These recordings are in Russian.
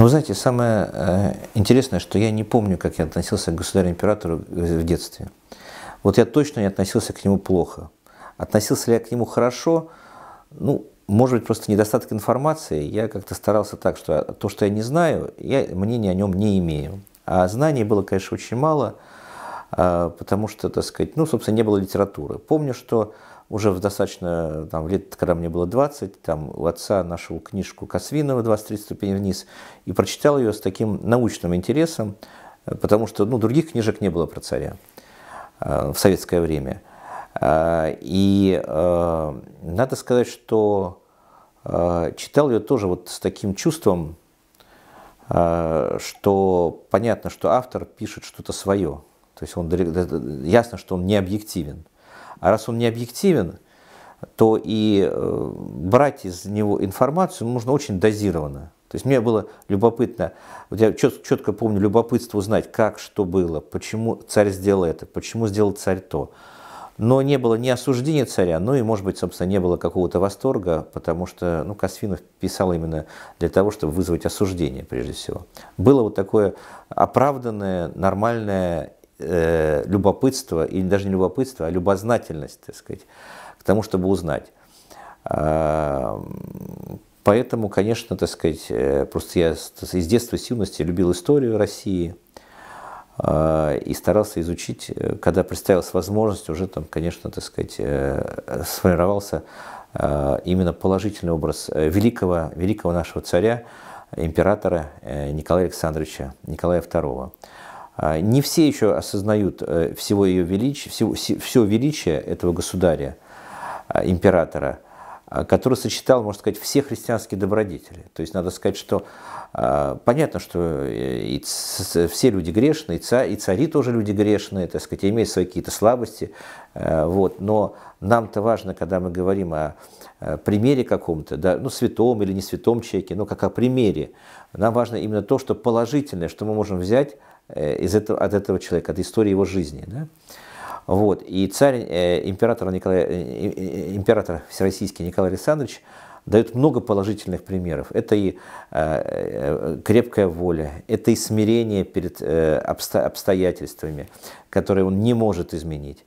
Но ну, вы знаете, самое э, интересное, что я не помню, как я относился к государю-императору э, в детстве. Вот я точно не относился к нему плохо. Относился ли я к нему хорошо? Ну, может быть, просто недостаток информации. Я как-то старался так, что то, что я не знаю, я мнения о нем не имею. А знаний было, конечно, очень мало, а, потому что, так сказать, ну, собственно, не было литературы. Помню, что уже в достаточно там, лет, когда мне было 20, там, у отца нашел книжку Косвинова «23 ступени вниз» и прочитал ее с таким научным интересом, э, потому что ну, других книжек не было про царя э, в советское время. Э, и э, надо сказать, что э, читал ее тоже вот с таким чувством, э, что понятно, что автор пишет что-то свое. То есть он, ясно, что он не объективен. А раз он не объективен, то и э, брать из него информацию нужно очень дозированно. То есть мне было любопытно, вот я четко, четко помню любопытство узнать, как, что было, почему царь сделал это, почему сделал царь то. Но не было ни осуждения царя, ну и, может быть, собственно, не было какого-то восторга, потому что ну, Косвинов писал именно для того, чтобы вызвать осуждение, прежде всего. Было вот такое оправданное, нормальное э, любопытство, или даже не любопытство, а любознательность, так сказать, к тому, чтобы узнать. А, поэтому, конечно, так сказать, э, просто я из детства, с юности любил историю России а, и старался изучить, э, когда представилась возможность, уже там, конечно, так сказать, э, сформировался а, именно положительный образ великого, великого нашего царя, императора Николая Александровича, Николая II. А, не все еще осознают э, всего ее величие всего, все величие этого государя, а, императора, а, который сочетал, можно сказать, все христианские добродетели. То есть надо сказать, что понятно, что э, и все люди грешны, и, царь, и цари тоже люди грешные, так сказать, имеют свои какие-то слабости. Э, вот. Но нам-то важно, когда мы говорим о примере каком-то, да, ну, святом или не святом человеке, но как о примере, нам важно именно то, что положительное, что мы можем взять Э, из этого, от этого человека, от истории его жизни. Да? Вот. И царь, э, император, Николай, э, э, э император всероссийский Николай Александрович дает много положительных примеров. Это и э, крепкая воля, это и смирение перед э, обсто, обстоятельствами, которые он не может изменить.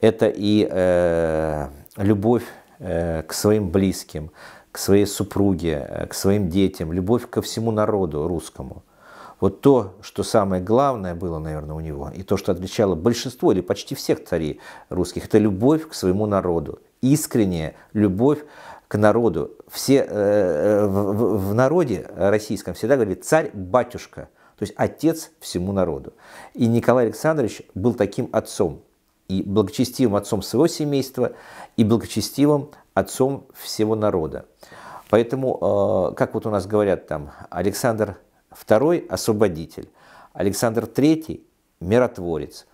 Это и э, любовь э, к своим близким, к своей супруге, к своим детям, любовь ко всему народу русскому – вот то, что самое главное было, наверное, у него, и то, что отличало большинство или почти всех царей русских, это любовь к своему народу, искренняя любовь к народу. Все э, э в, в народе российском всегда говорили «царь-батюшка», то есть отец всему народу. И Николай Александрович был таким отцом, и благочестивым отцом своего семейства, и благочестивым отцом всего народа. Поэтому, э, как вот у нас говорят там, Александр Второй освободитель, Александр III – миротворец,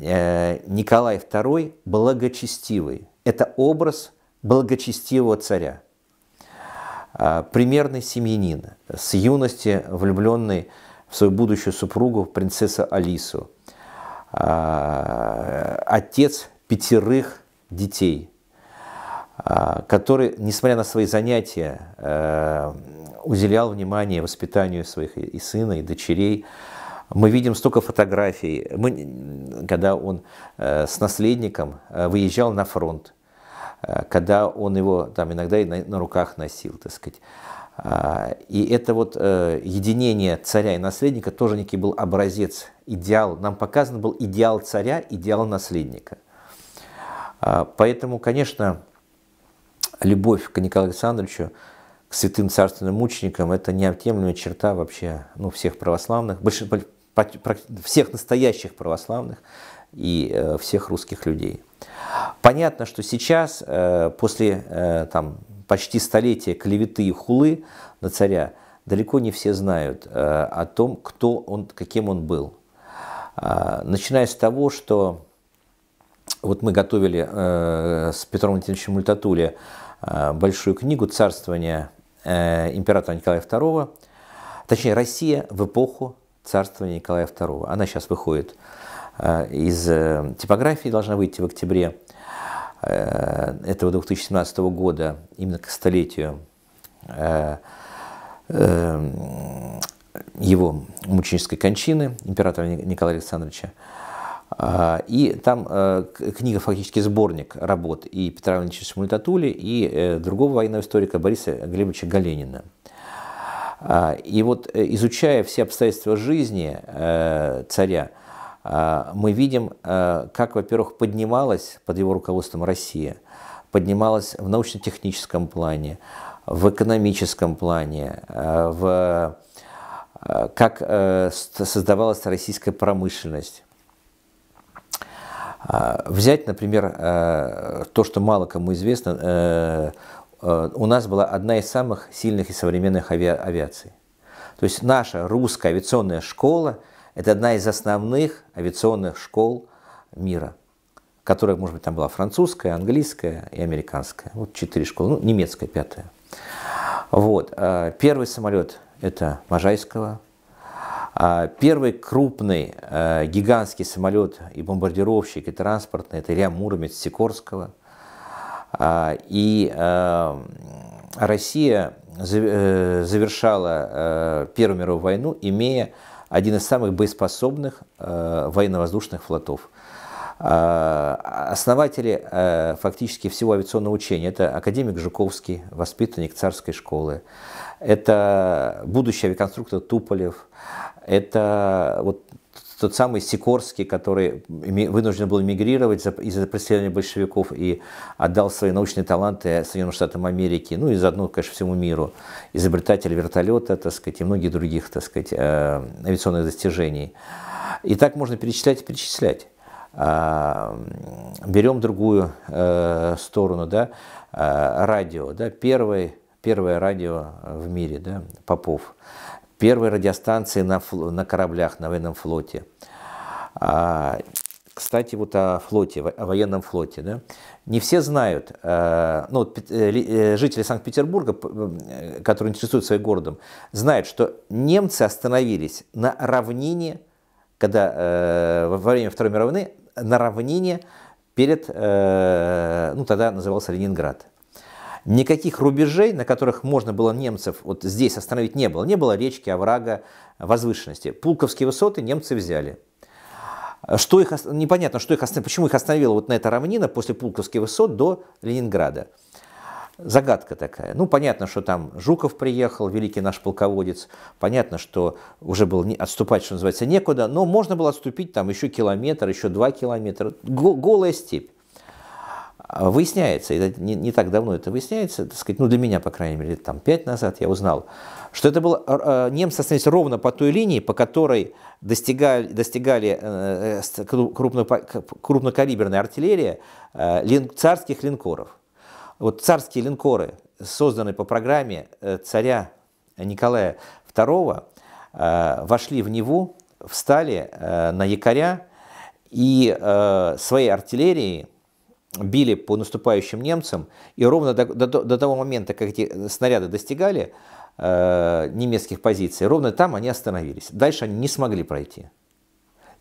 э, Николай II – благочестивый. Это образ благочестивого царя, а, примерный семьянин, с юности влюбленный в свою будущую супругу, принцессу Алису, а, отец пятерых детей, а, который, несмотря на свои занятия э, уделял внимание воспитанию своих и сына, и дочерей. Мы видим столько фотографий, мы, когда он э, с наследником э, выезжал на фронт, э, когда он его там иногда и на, на руках носил, так сказать. А, и это вот единение царя и наследника тоже некий был образец, идеал. Нам показан был идеал царя, идеал наследника. А, поэтому, конечно, любовь к Николаю Александровичу к святым царственным мученикам, это неотъемлемая черта вообще ну, всех православных, больш... всех настоящих православных и э, всех русских людей. Понятно, что сейчас, э, после э, там, почти столетия клеветы и хулы на царя, далеко не все знают э, о том, кто он, каким он был. Э, начиная с того, что вот мы готовили э, с Петром Валентиновичем Мультатуле э, большую книгу «Царствование Э, императора Николая II, точнее Россия в эпоху царствования Николая II. Она сейчас выходит э, из э, типографии, должна выйти в октябре этого 2017 года, именно к столетию его мученической кончины императора Николая Александровича. А, и там э, книга, фактически сборник работ и Петра Ивановича Шмультатули, и э, другого военного историка Бориса Глебовича Галенина. А, и вот э, изучая все обстоятельства жизни царя, а, мы видим, как, во-первых, поднималась под его руководством Россия, поднималась в научно-техническом плане, в экономическом плане, в, как создавалась российская промышленность а взять, например, э, то, что мало кому известно, э, э, у нас была одна из самых сильных и современных ави авиаций. То есть наша русская авиационная школа – это одна из основных авиационных школ мира, которая, может быть, там была французская, английская и американская. Вот четыре школы, ну, немецкая пятая. Вот. Первый самолет – это Можайского – а, первый крупный э, гигантский самолет и бомбардировщик, и транспортный, это Илья Муромец Сикорского. А, и э, Россия э, завершала Первую мировую войну, имея один из самых боеспособных военно-воздушных флотов – а, основатели э, фактически всего авиационного учения – это академик Жуковский, воспитанник царской школы, это будущий авиаконструктор Туполев, это вот тот самый Сикорский, который вынужден был мигрировать из-за преследования большевиков и отдал свои научные таланты Соединенным Штатам Америки, ну и заодно, конечно, всему миру. Изобретатель вертолета, так сказать, и многих других, так сказать, э, авиационных достижений. И так можно перечислять и перечислять. Эм, берем другую э, сторону, да, э, радио, да, первое, первое радио в мире, да, Попов, первые радиостанции на, на кораблях, на военном флоте. А, кстати, вот о флоте, о военном флоте. Да? Не все знают, э, ну, жители Санкт-Петербурга, которые интересуются своим городом, знают, что немцы остановились на равнине когда э, во время Второй мировой войны на равнине перед, э, ну тогда назывался Ленинград. Никаких рубежей, на которых можно было немцев вот здесь остановить, не было. Не было речки, оврага, возвышенности. Пулковские высоты немцы взяли. Что их, непонятно, что их, почему их остановило вот на эта равнина после Пулковских высот до Ленинграда загадка такая. Ну, понятно, что там Жуков приехал, великий наш полководец, понятно, что уже было не, отступать, что называется, некуда, но можно было отступить там еще километр, еще два километра, голая степь. А, выясняется, это не, не так давно это выясняется, так сказать, ну для меня, по крайней мере, там пять назад я узнал, что это было, э, немцы остановились ровно по той линии, по которой достигали, достигали э, э крупно, крупнокалиберная артиллерия э, лин, царских линкоров. Вот царские линкоры, созданные по программе э, царя Николая II, э, вошли в него, встали э, на якоря и своей артиллерией били по наступающим немцам. И ровно до, до, до того момента, как эти снаряды достигали немецких позиций, ровно там они остановились. Дальше они не смогли пройти.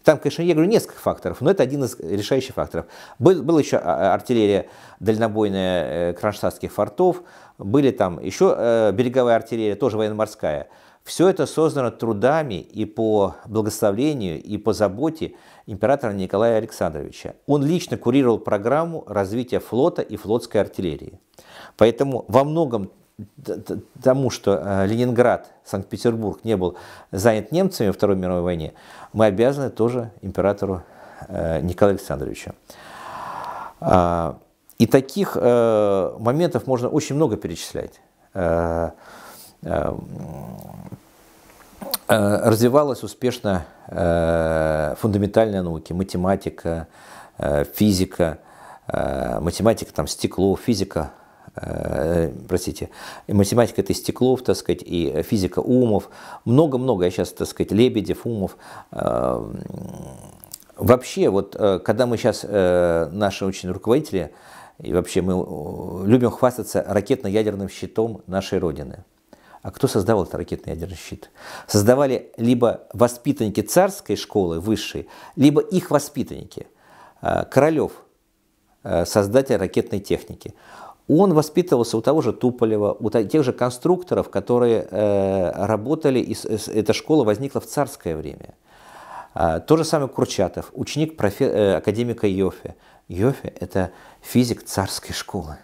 Там, конечно, я говорю, несколько факторов, но это один из решающих факторов. Был, была еще а, а, артиллерия дальнобойная э, кронштадтских фортов, были там еще э, береговая артиллерия, тоже военно-морская. Все это создано трудами и по благословению и по заботе императора Николая Александровича. Он лично курировал программу развития флота и флотской артиллерии. Поэтому во многом тому, что э, Ленинград, Санкт-Петербург не был занят немцами во Второй мировой войне, мы обязаны тоже императору э, Николаю Александровичу. А, и таких э, моментов можно очень много перечислять. Развивалась успешно фундаментальная наука, математика, физика, математика, там, стекло, физика, Э, простите, математика это Стеклов, так сказать, и физика Умов, много-много, я сейчас, так сказать, Лебедев, Умов, э, Вообще, вот э, когда мы сейчас, наши очень руководители, и вообще мы любим хвастаться ракетно-ядерным щитом нашей Родины. А кто создавал этот ракетно-ядерный щит? Создавали либо воспитанники царской школы высшей, либо их воспитанники. Королев, создатель ракетной техники. Он воспитывался у того же Туполева, у тех же конструкторов, которые э, работали, и, э, эта школа возникла в царское время. А, то же самое Курчатов, ученик профе, э, академика Йофе. Йофе – это физик царской школы.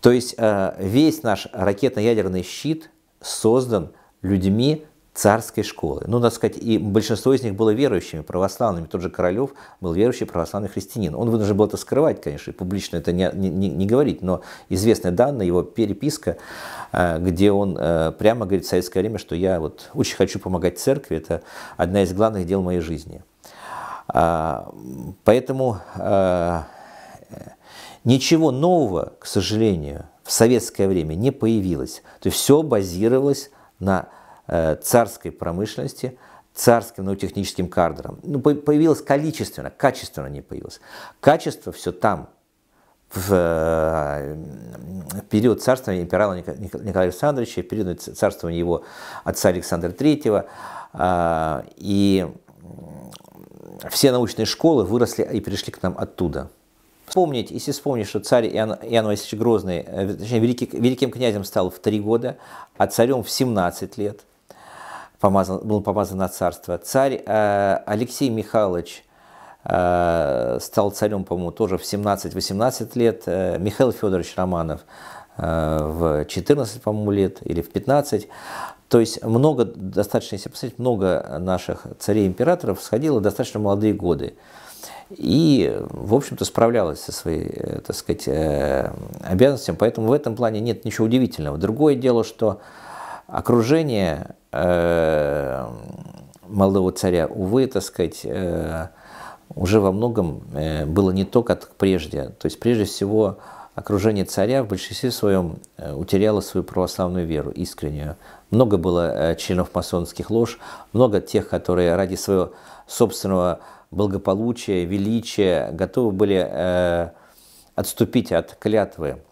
То есть э, весь наш ракетно-ядерный щит создан людьми царской школы. Ну, надо сказать, и большинство из них было верующими, православными. Тот же Королев был верующий православный христианин. Он вынужден был это скрывать, конечно, и публично это не, не, не говорить, но известны данные, его переписка, э, где он э, прямо говорит в советское время, что я вот очень хочу помогать церкви, это одна из главных дел моей жизни. А, поэтому э, ничего нового, к сожалению, в советское время не появилось. То есть все базировалось на Э, царской промышленности, царским научно-техническим кардером. Ну, ну появилось количественно, качественно не появилось. Качество все там, э, в период царствования императора Николая Александровича, в период царствования его отца Александра III. Э, и все научные школы выросли и перешли к нам оттуда. Вспомнить, если вспомнить, что царь Иоанн, Иоанн Васильевич Грозный, точнее, великий, великим князем стал в три года, а царем в 17 лет – помазан, был помазан на царство. Царь э, Алексей Михайлович э, стал царем, по-моему, тоже в 17-18 лет. Э, Михаил Федорович Романов э, в 14, по-моему, лет или в 15. То есть много, достаточно, если посмотреть, много наших царей-императоров сходило в достаточно молодые годы. И, в общем-то, справлялась со своей, э, так сказать, э, обязанностями, Поэтому в этом плане нет ничего удивительного. Другое дело, что окружение э, молодого царя, увы, так сказать, э, уже во многом э, было не то, как прежде. То есть, прежде всего, окружение царя в большинстве своем утеряло свою православную веру искреннюю. Много было членов масонских лож, много тех, которые ради своего собственного благополучия, величия готовы были отступить от клятвы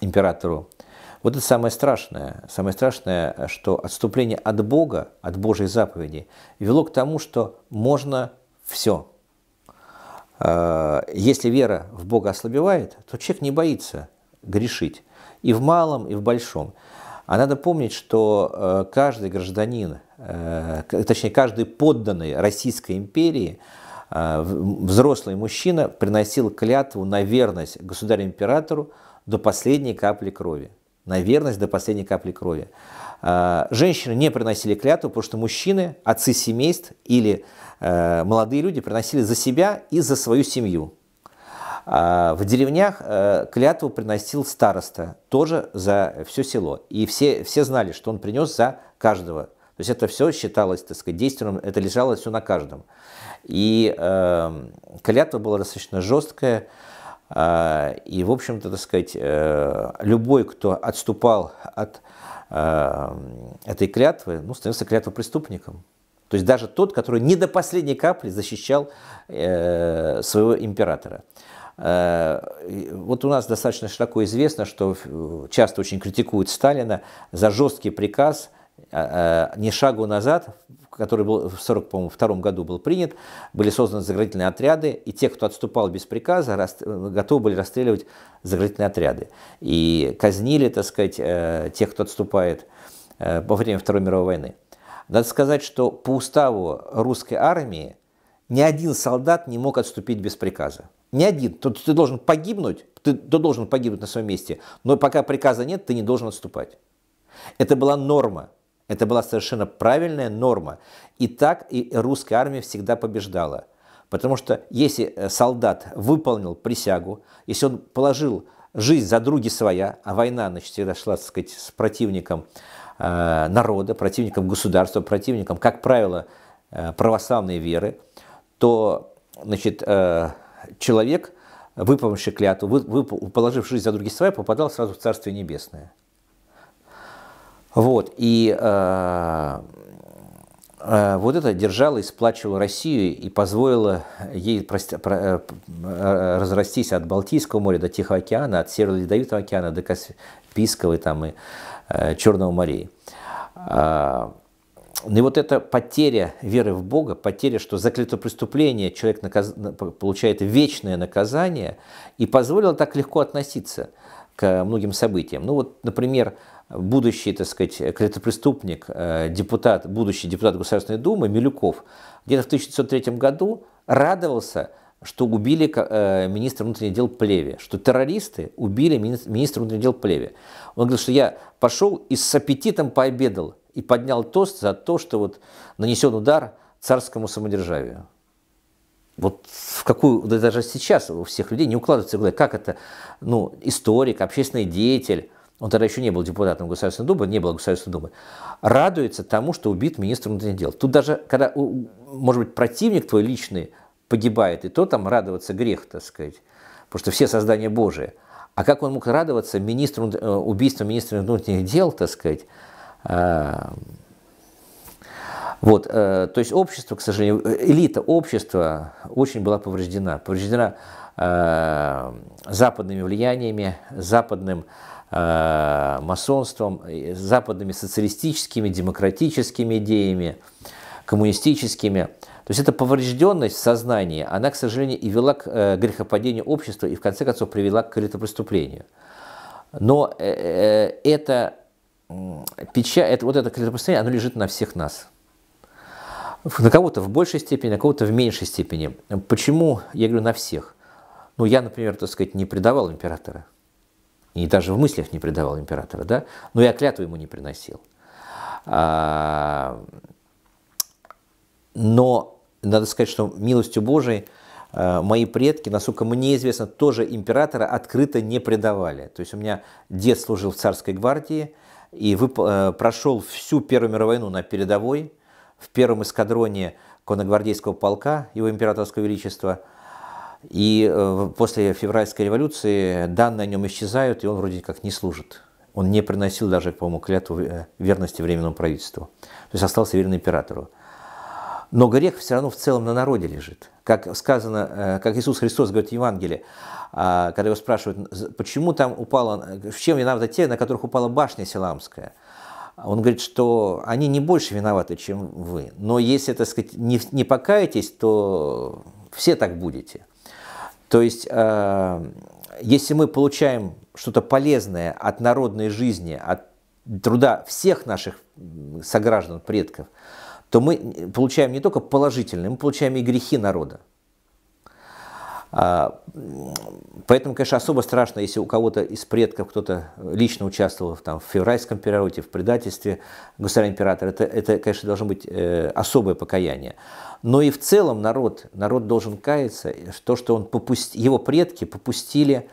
императору вот это самое страшное. Самое страшное, что отступление от Бога, от Божьей заповеди, вело к тому, что можно все. Э, если вера в Бога ослабевает, то человек не боится грешить и в малом, и в большом. А надо помнить, что э, каждый гражданин, э, точнее каждый подданный Российской империи, взрослый мужчина приносил клятву на верность государю-императору до последней капли крови на верность до последней капли крови. А, женщины не приносили клятву, потому что мужчины, отцы семейств или э, молодые люди приносили за себя и за свою семью. А, в деревнях э, клятву приносил староста, тоже за все село. И все, все знали, что он принес за каждого. То есть это все считалось, так сказать, действенным, это лежало все на каждом. И э, клятва была достаточно жесткая. А, и, в общем-то, так сказать, э, любой, кто отступал от э, этой клятвы, ну, становился клятвопреступником. То есть даже тот, который не до последней капли защищал э, своего императора. Вот у нас достаточно широко известно, что часто очень критикуют Сталина за жесткий приказ а, а, не шагу назад который был в 1942 году был принят, были созданы заградительные отряды, и те, кто отступал без приказа, готовы были расстреливать заградительные отряды. И казнили, так сказать, э, тех, кто отступает э, во время Второй мировой войны. Надо сказать, что по уставу русской армии ни один солдат не мог отступить без приказа. Ни один. Ты, ты должен погибнуть, ты, ты должен погибнуть на своем месте, но пока приказа нет, ты не должен отступать. Это была норма это была совершенно правильная норма. И так и русская армия всегда побеждала. Потому что если э, солдат выполнил присягу, если он положил жизнь за други своя, а война значит, всегда шла так сказать, с противником э, народа, противником государства, противником, как правило, э, православной веры, то значит, э, человек, выполнивший клятву, вы, вы, положив жизнь за други своя, попадал сразу в Царствие Небесное. Вот, и э, э, вот это держало и сплачивало Россию и позволило ей простя, про, э, э, разрастись от Балтийского моря до Тихого океана, от Северо-Ледовитого океана до Каспийского и там, и э, Черного морей. А, ну и вот эта потеря веры в Бога, потеря, что за преступление человек наказ... получает вечное наказание, и позволила так легко относиться к многим событиям. Ну вот, например, будущий, так сказать, кредитопреступник, э, депутат, будущий депутат Государственной Думы Милюков, где-то в 1903 году радовался, что убили э, министра внутренних дел Плеве, что террористы убили министра внутренних дел Плеве. Он говорил, что я пошел и с аппетитом пообедал и поднял тост за то, что вот нанесен удар царскому самодержавию. Вот в какую, даже сейчас у всех людей не укладывается в как это, ну, историк, общественный деятель, он тогда еще не был депутатом Государственной Думы, не было Государственной Думы, радуется тому, что убит министр внутренних дел. Тут даже, когда, может быть, противник твой личный погибает, и то там радоваться грех, так сказать, потому что все создания Божие. А как он мог радоваться министру, э, убийству министра внутренних дел, так сказать, а, вот, э, то есть общество, к сожалению, э, элита общества очень была повреждена, повреждена западными влияниями, западным Э, масонством, западными социалистическими, демократическими идеями, коммунистическими. То есть эта поврежденность сознания она, к сожалению, и вела к э, грехопадению общества и, в конце концов, привела к кредитопреступлению. Но э, это печа это, вот это кредитопреступление, оно лежит на всех нас. На кого-то в большей степени, на кого-то в меньшей степени. Почему я говорю на всех? Ну, я, например, так сказать, не предавал императора и даже в мыслях не предавал императора, да, но я клятву ему не приносил. А, но надо сказать, что милостью Божией а, мои предки, насколько мне известно, тоже императора открыто не предавали. То есть у меня дед служил в царской гвардии и э, прошел всю Первую мировую войну на передовой, в первом эскадроне конногвардейского полка его императорского величества – и э, после февральской революции данные о нем исчезают, и он вроде как не служит. Он не приносил даже, по-моему, клятву э, верности Временному правительству. То есть остался верен императору. Но грех все равно в целом на народе лежит. Как сказано, э, как Иисус Христос говорит в Евангелии, а, когда его спрашивают, почему там упала, в чем виноваты те, на которых упала башня Селамская. Он говорит, что они не больше виноваты, чем вы. Но если, так сказать, не, не покаетесь, то все так будете. То есть, э, если мы получаем что-то полезное от народной жизни, от труда всех наших сограждан, предков, то мы э, получаем не только положительное, мы получаем и грехи народа. А, поэтому, конечно, особо страшно, если у кого-то из предков кто-то лично участвовал там, в февральском перевороте, в предательстве государя-императора. Это, это, конечно, должно быть э, особое покаяние. Но и в целом народ, народ должен каяться, то, что он попуст... его предки попустили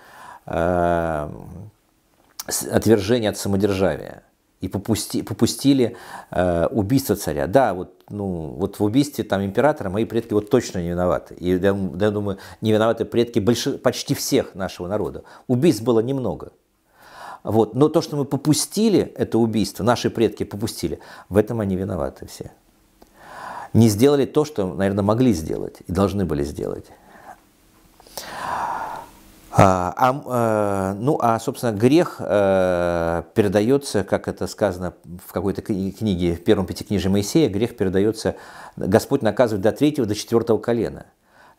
э, отвержение от самодержавия и попусти, попустили э, убийство царя. Да, вот, ну, вот в убийстве там, императора мои предки вот точно не виноваты. И я, я думаю, не виноваты предки больш... почти всех нашего народа. Убийств было немного. Вот. Но то, что мы попустили это убийство, наши предки попустили, в этом они виноваты все. Не сделали то, что, наверное, могли сделать и должны были сделать. А, а э, ну, а, собственно, грех э, передается, как это сказано в какой-то книге, в первом пятикнижии Моисея, грех передается, Господь наказывает до третьего, до четвертого колена.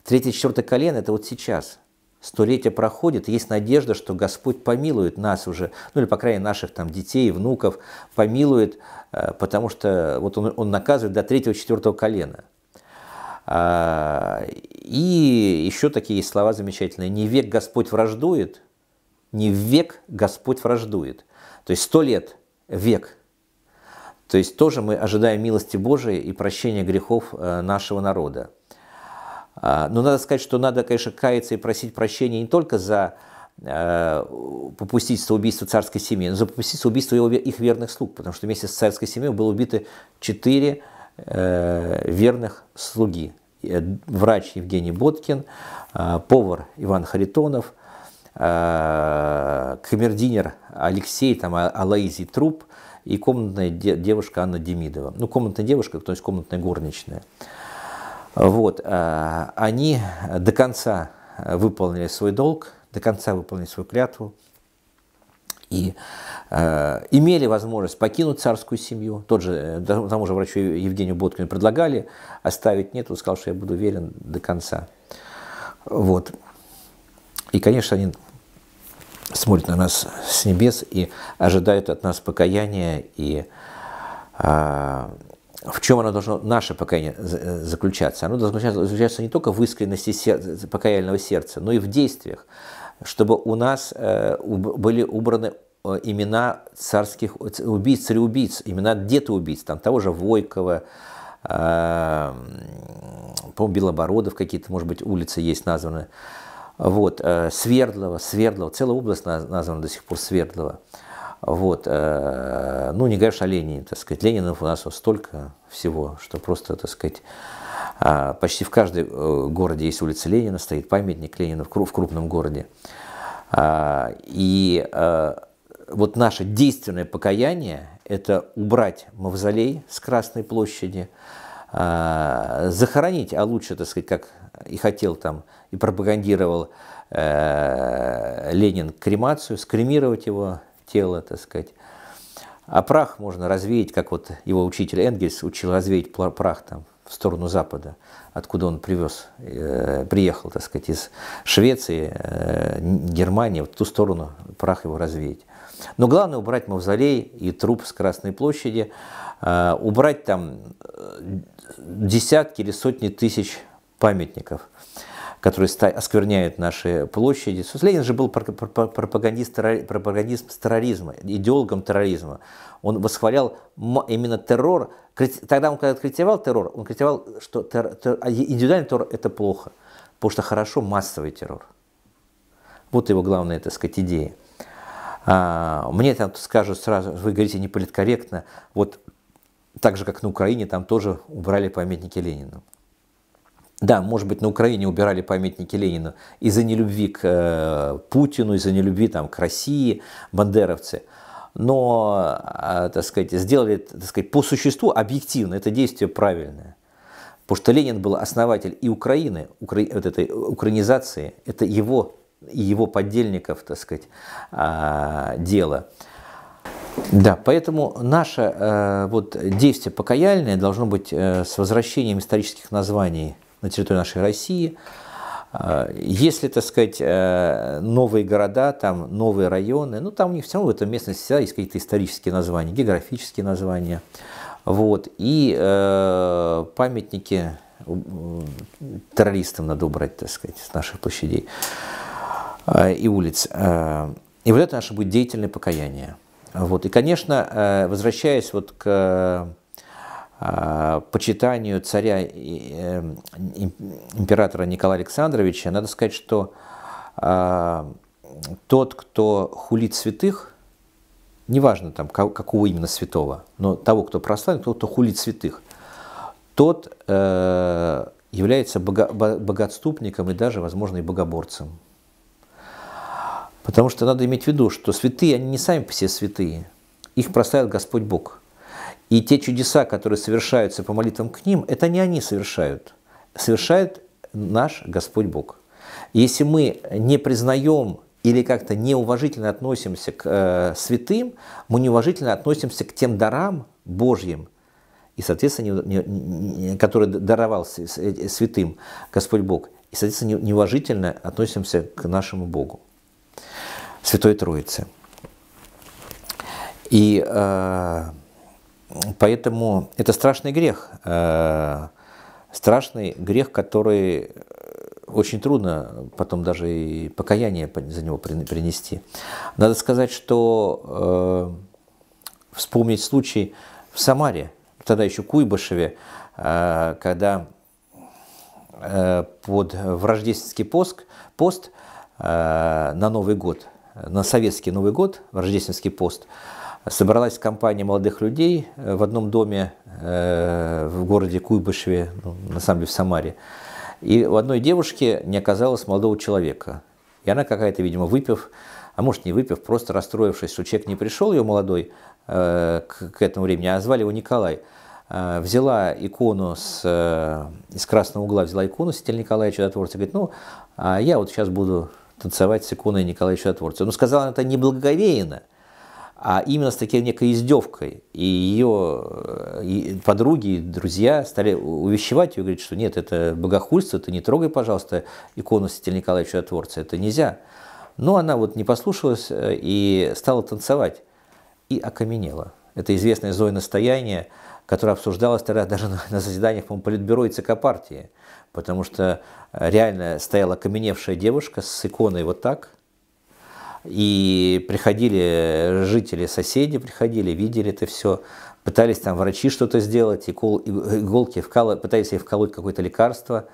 Третье, четвертое колено – это вот сейчас. Столетие проходит, есть надежда, что Господь помилует нас уже, ну или, по крайней мере, наших там детей, внуков, помилует, э, потому что вот он, он наказывает до третьего, четвертого колена – и еще такие есть слова замечательные. «Не век Господь враждует, не век Господь враждует». То есть сто лет, век. То есть тоже мы ожидаем милости Божией и прощения грехов э, нашего народа. А, но надо сказать, что надо, конечно, каяться и просить прощения не только за э, попустительство убийства царской семьи, но за попустительство убийства их верных слуг, потому что вместе с царской семьей было убиты четыре э, верных слуги Э, врач Евгений Боткин, э, повар Иван Харитонов, э, камердинер Алексей там, а-, Алаизи Труп и комнатная девушка Анна Демидова. Ну, комнатная девушка, то есть комнатная горничная. Вот, они до конца выполнили свой долг, до конца выполнили свою клятву, и э, имели возможность покинуть царскую семью. Тот же, э, тому же врачу Евгению Боткину предлагали оставить, нет, он сказал, что я буду верен до конца. Вот. И, конечно, они смотрят на нас с небес и ожидают от нас покаяния. И э, в чем оно должно, наше покаяние, э, заключаться? Оно должно заключаться не только в искренности сердца, покаяльного сердца, но и в действиях чтобы у нас э, были убраны э, имена царских убийц, цареубийц, имена детоубийц, там того же Войкова, э, по Белобородов какие-то, может быть, улицы есть названы. Вот, Свердлова, Свердлова, целая область названа до сих пор Свердлова. Вот, ну, не говоришь о Ленине, так сказать. Ленинов у нас столько всего, что просто, так сказать, а, почти в каждом э, городе есть улица Ленина, стоит памятник Ленина в крупном городе. А, и э, вот наше действенное покаяние – это убрать мавзолей с Красной площади, а, захоронить, а лучше, так сказать, как и хотел там, и пропагандировал э, Ленин кремацию, скремировать его тело, так сказать. А прах можно развеять, как вот его учитель Энгельс учил развеять прах там в сторону Запада, откуда он привез, э, приехал, так сказать, из Швеции, э, Германии, вот в ту сторону прах его развеять. Но главное убрать мавзолей и труп с Красной площади, э, убрать там э, десятки или сотни тысяч памятников которые оскверняют наши площади. Ленин же был пропагандист, пропагандист терроризма, идеологом терроризма. Он восхвалял именно террор. Тогда он, когда критиковал террор, он критиковал, что тер, тер, а индивидуальный террор – это плохо, потому что хорошо массовый террор. Вот его главная, так сказать, идея. А, мне там скажут сразу, вы говорите неполиткорректно, вот так же, как на Украине, там тоже убрали памятники Ленину. Да, может быть, на Украине убирали памятники Ленину из-за нелюбви к э, Путину, из-за нелюбви там, к России, бандеровцы. Но, э, так сказать, сделали, так сказать, по существу объективно это действие правильное. Потому что Ленин был основатель и Украины, укра... вот этой украинизации, это его и его подельников, так сказать, э, дело. Да, поэтому наше э, вот, действие покаяльное должно быть э, с возвращением исторических названий на территории нашей России. Э, если, так сказать, э, новые города, там новые районы, ну там у них все равно в этом местности всегда есть какие-то исторические названия, географические названия. Вот. И э, памятники э, террористам надо убрать, так сказать, с наших площадей и улиц. и вот это наше будет деятельное покаяние. Вот. И, конечно, возвращаясь вот к а, почитанию царя э, императора Николая Александровича, надо сказать, что а, тот, кто хулит святых, неважно там, какого именно святого, но того, кто прославлен, тот, кто хулит святых, тот э, является богоотступником и даже, возможно, и богоборцем. Потому что надо иметь в виду, что святые, они не сами по себе святые. Их прославил Господь Бог – и те чудеса, которые совершаются по молитвам к ним, это не они совершают. Совершает наш Господь Бог. Если мы не признаем или как-то неуважительно относимся к э, святым, мы неуважительно относимся к тем дарам Божьим, и, соответственно, не, не, которые даровал э, святым Господь Бог, и, соответственно, неуважительно относимся к нашему Богу, Святой Троице. И э, Поэтому это страшный грех, э, страшный грех, который э, очень трудно потом даже и покаяние за него принести. Надо сказать, что э, вспомнить случай в Самаре, тогда еще Куйбышеве, когда под, в рождественский пост, пост на Новый год, на советский Новый год, рождественский пост – собралась компания молодых людей э, в одном доме э, в городе Куйбышеве, ну, на самом деле в Самаре. И у одной девушки не оказалось молодого человека. И она какая-то, видимо, выпив, а может не выпив, просто расстроившись, что человек не пришел, ее молодой, э, к, этому времени, а звали его Николай. Взяла икону с, из красного угла, взяла икону с Николая Чудотворца, говорит, ну, а я вот сейчас буду танцевать с иконой Николая Чудотворца. Но сказала она это неблагоговейно, а именно с такой некой издевкой. И ее э, и подруги, и друзья стали увещевать ее, говорить, что нет, это богохульство, ты не трогай, пожалуйста, икону Святителя Николая Чудотворца, это нельзя. Но она вот не послушалась э, и стала танцевать, и окаменела. Это известное Зоя настояние, которое обсуждалось тогда даже на заседаниях по Политбюро и ЦК партии, потому что э, реально стояла окаменевшая девушка с иконой вот так – и приходили жители, соседи приходили, видели это все, пытались там врачи что-то сделать, икол, иголки вкалывали, пытались ей вколоть какое-то лекарство,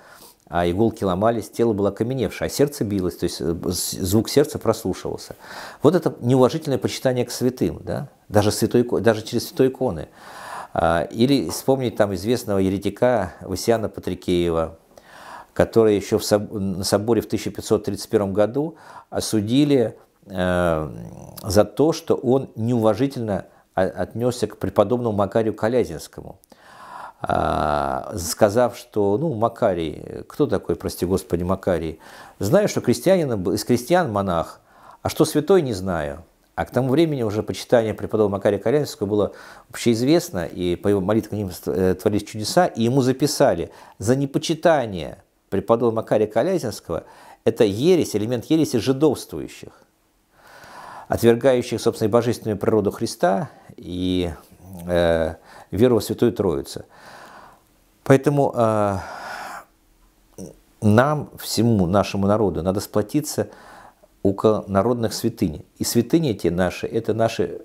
а иголки ломались, тело было окаменевшее, а сердце билось, то есть э, звук сердца прослушивался. Вот это неуважительное почитание к святым, да? даже, святой, даже через святой иконы. А, или вспомнить там известного еретика Васиана Патрикеева, который еще в, на соборе в 1531 году осудили Э, за то, что он неуважительно а, отнесся к преподобному Макарию Калязинскому, а, сказав, что, ну, Макарий, кто такой, прости господи, Макарий? Знаю, что крестьянин, из крестьян монах, а что святой, не знаю. А к тому времени уже почитание преподобного Макария Калязинского было вообще известно, и по его к ним э, творились чудеса, и ему записали за непочитание преподобного Макария Калязинского это ересь, элемент ереси жидовствующих отвергающих, собственно, и божественную природу Христа и э, веру в Святую Троицу. Поэтому э, нам, всему нашему народу, надо сплотиться около народных святынь. И святыни эти наши, это наши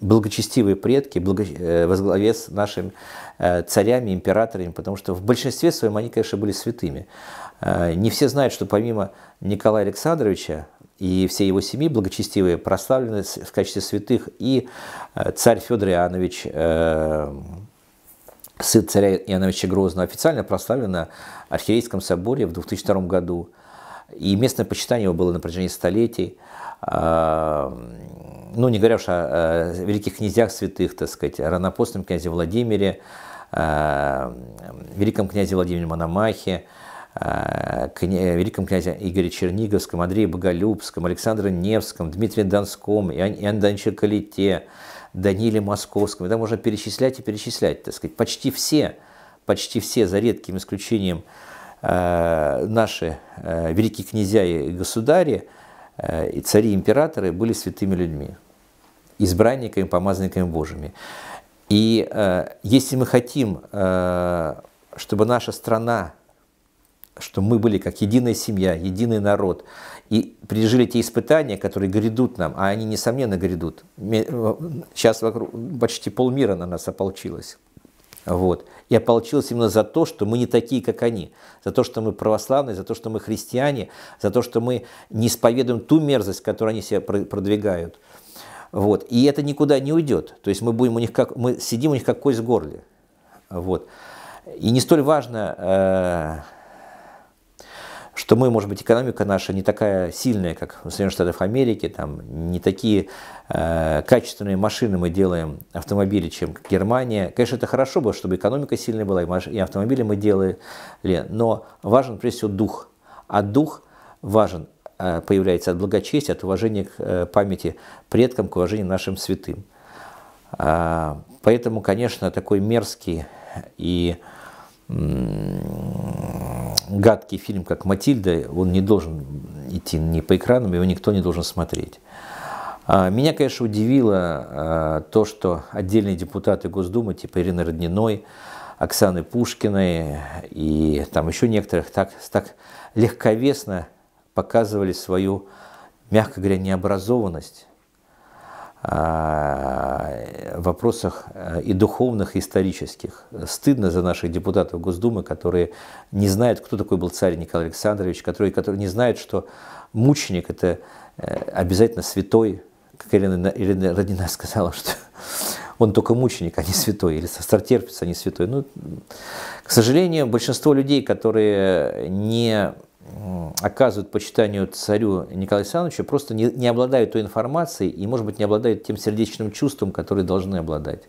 благочестивые предки, благо, э, возглаве с нашими э, царями, императорами, потому что в большинстве своем они, конечно, были святыми. Э, не все знают, что помимо Николая Александровича, и все его семьи благочестивые прославлены в качестве святых. И э, царь Федор Иоаннович, э, сын царя Иоанновича Грозного, официально прославлен в Архиерейском соборе в 2002 году. И местное почитание его было на протяжении столетий. Э, ну, не говоря уж о великих князьях святых, так сказать, равнопостном князе Владимире, великом князе Владимире Мономахе, Э, великом князе Игоре Черниговском, Андрее Боголюбском, Александре Невском, Дмитрии Донском, Иоанне Данче Калите, Даниле Московском. И там можно перечислять и перечислять, так сказать. Почти все, почти все, за редким исключением, э, наши э, великие князья и государи, и цари, и императоры были святыми людьми, избранниками, помазанниками Божьими. И если мы хотим, чтобы наша страна что мы были как единая семья, единый народ, и пережили те испытания, которые грядут нам, а они, несомненно, грядут. Э, сейчас вокруг почти полмира на нас ополчилось. Вот. И ополчилось именно за то, что мы не такие, как они, за то, что мы православные, за то, что мы христиане, за то, что мы не исповедуем ту мерзость, которую они себе продвигают. Вот. И это никуда не уйдет. То есть мы, будем у них как, мы сидим у них как кость в горле. Вот. И не столь важно, э, что мы, может быть, экономика наша не такая сильная, как в Соединенных Штатах Америки, там не такие э, качественные машины мы делаем, автомобили, чем Германия. Конечно, это хорошо было, чтобы экономика сильная была, и, маш... и автомобили мы делали, но важен, прежде всего, дух. А дух важен, э, появляется от благочестия, от уважения к э, памяти предкам, к уважению нашим святым. Э, поэтому, конечно, такой мерзкий и гадкий фильм, как «Матильда», он не должен идти ни по экранам, его никто не должен смотреть. А, меня, конечно, удивило а, то, что отдельные депутаты Госдумы, типа Ирины Родниной, Оксаны Пушкиной и там еще некоторых, так, так легковесно показывали свою, мягко говоря, необразованность Э, вопросах э, и духовных, и исторических. Стыдно за наших депутатов Госдумы, которые не знают, кто такой был царь Николай Александрович, которые, которые не знают, что мученик – это э, обязательно святой, как Ирина, Ирина Родина сказала, что он только мученик, а не святой, или стартерпец, а не святой. Ну, к сожалению, большинство людей, которые не оказывают почитанию царю Николаю Александровичу, просто не, не обладают той информацией и, может быть, не обладают тем сердечным чувством, которое должны обладать.